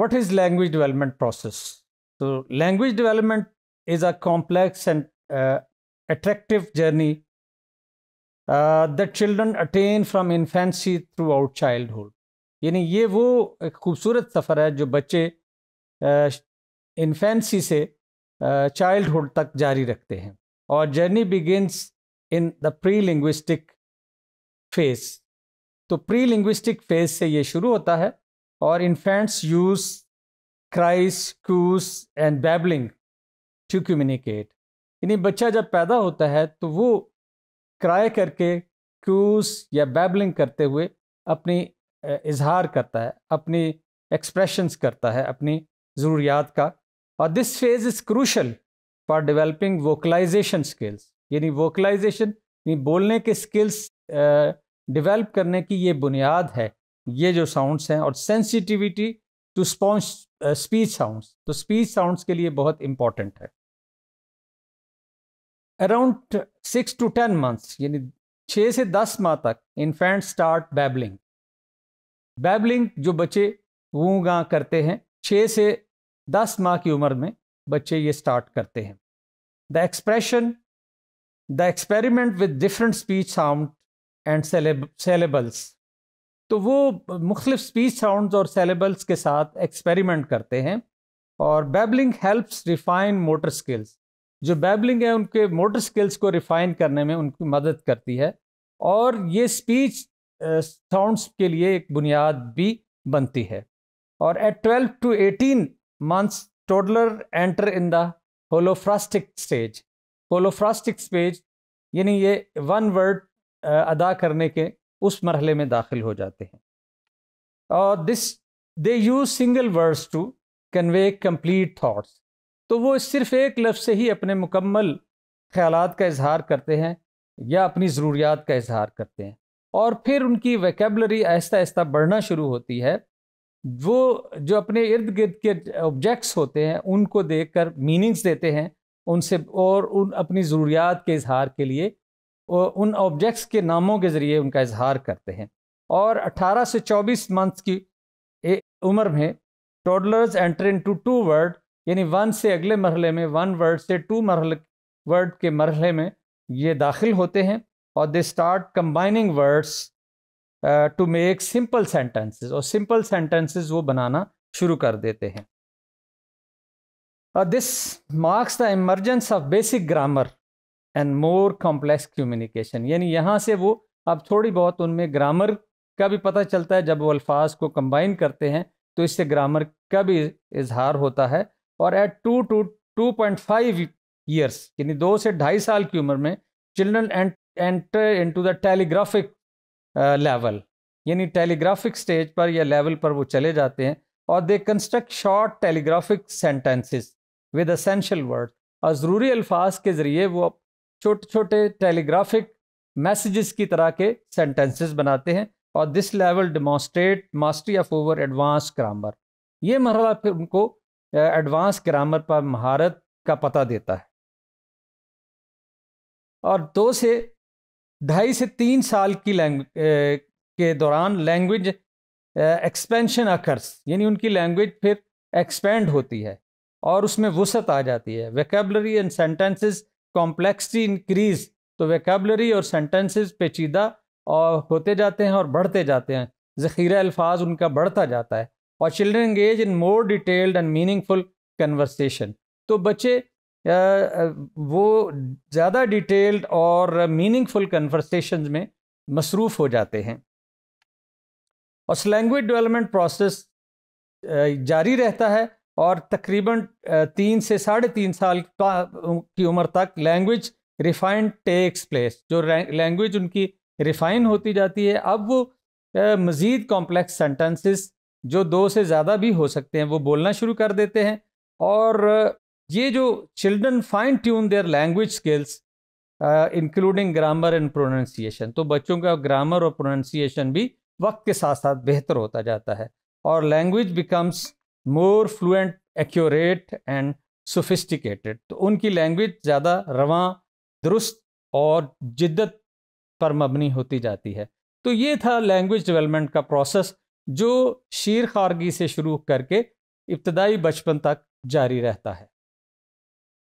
What is language development process? So language development is a complex and uh, attractive journey uh, that children attain from infancy throughout childhood. यानी ये वो एक खूबसूरत सफ़र है जो बच्चे इन्फेंसी से चाइल्डहुड तक जारी रखते हैं और journey begins in the pre linguistic phase तो प्री लिंग्विस्टिक फेज़ से ये शुरू होता है और infants use cries coos and babbling to communicate यानी बच्चा जब पैदा होता है तो वो क्राय करके क्यूस या बैबलिंग करते हुए अपनी इजहार करता है अपनी एक्सप्रेशंस करता है अपनी ज़रूरियात का और this phase is crucial for developing vocalization skills यानी वोकलाइजेशन यानी बोलने के स्किल्स डेवलप करने की ये बुनियाद है ये जो साउंड्स हैं और सेंसिटिविटी टू स्पॉन्स स्पीच साउंड्स तो स्पीच साउंड्स के लिए बहुत इंपॉर्टेंट है around six to ten months यानी छः से दस माह तक इन्फेंट स्टार्ट बैबलिंग बैबलिंग जो बच्चे वो करते हैं छः से दस माह की उम्र में बच्चे ये स्टार्ट करते हैं the expression the experiment with different speech sound and syllables तो वो मुख्तलिफ स्पीच साउंड और सेलेबल्स के साथ एक्सपेरिमेंट करते हैं और babbling helps refine motor skills जो बैबलिंग है उनके मोटर स्किल्स को रिफाइन करने में उनकी मदद करती है और ये स्पीच साउंड्स के लिए एक बुनियाद भी बनती है और at twelve to eighteen months toddler enter in the holophrastic stage holophrastic stage यानी ये वन वर्ड अदा करने के उस मरहले में दाखिल हो जाते हैं और this they use single words to convey complete thoughts तो वो सिर्फ एक लफ्ज़ से ही अपने मुकम्मल ख्याल का इजहार करते हैं या अपनी ज़रूरियात का इजहार करते हैं और फिर उनकी वैकेबलरी आहिस्ता आहिस्ता बढ़ना शुरू होती है वो जो अपने इर्द गिर्द के ऑब्जेक्ट्स होते हैं उनको देख कर मीनिंग्स देते हैं उनसे और उन अपनी ज़रूरियात के इजहार के लिए उन ऑब्जेक्ट्स के नामों के ज़रिए उनका इजहार करते हैं और 18 से 24 मंथ्स की उम्र में toddlers enter in to two word यानी वन से अगले मरहले में वन वर्ड से टू मरहल वर्ड के मरहले में ये दाखिल होते हैं और they start combining words to make simple sentences और सिंपल सेंटेंसेस वो बनाना शुरू कर देते हैं this marks the emergence of basic grammar and more complex communication यानी यहाँ से वो अब थोड़ी बहुत उनमें ग्रामर का भी पता चलता है जब वो अल्फाज को कंबाइन करते हैं तो इससे ग्रामर का भी इजहार होता है और at two two two point five years यानी दो से ढाई साल की उम्र में children enter in to the telegraphic level यानी टेलीग्राफिक स्टेज पर या लेवल पर वो चले जाते हैं और they construct short telegraphic sentences with essential word और ज़रूरी अल्फाज के ज़रिए वो छोटे छोटे टेलीग्राफिक मैसेजेस की तरह के सेंटेंसेस बनाते हैं और this level demonstrate mastery of over advance grammar ये मरहला फिर उनको एडवांस ग्रामर पर महारत का पता देता है और दो से ढाई से तीन साल की लैंग के दौरान लैंग्वेज एक्सपेंशन अकर्स यानी उनकी लैंग्वेज फिर एक्सपेंड होती है और उसमें वसत आ जाती है vocabulary and sentences complexity increase तो वेकेबलरी और सेंटेंसेस पेचीदा और होते जाते हैं और बढ़ते जाते हैं ज़ख़ीरा अल्फाज उनका बढ़ता जाता है और children engage in more detailed and meaningful conversation तो बच्चे वो ज़्यादा डिटेल्ड और मीनिंगफुल कन्वर्सेशन में मसरूफ़ हो जाते हैं और लैंग्वेज डेवलपमेंट प्रोसेस जारी रहता है और तकरीबन तीन से साढ़े तीन साल का की उम्र तक लैंग्वेज रिफाइंड टेक्स प्लेस जो लैंग्वेज उनकी रिफाइन होती जाती है अब वो मज़ीद कॉम्प्लेक्स सेंटेंसेस जो दो से ज़्यादा भी हो सकते हैं वो बोलना शुरू कर देते हैं और ये जो children fine tune their language skills including grammar and pronunciation तो बच्चों का ग्रामर और प्रोनाउंसिएशन भी वक्त के साथ साथ बेहतर होता जाता है और language becomes more fluent accurate and sophisticated तो उनकी लैंग्वेज ज़्यादा रवा दुरुस्त और जिद्दत पर मबनी होती जाती है तो ये था लैंग्वेज डेवलपमेंट का प्रोसेस जो शीर खारगी से शुरू करके इब्तदाई बचपन तक जारी रहता है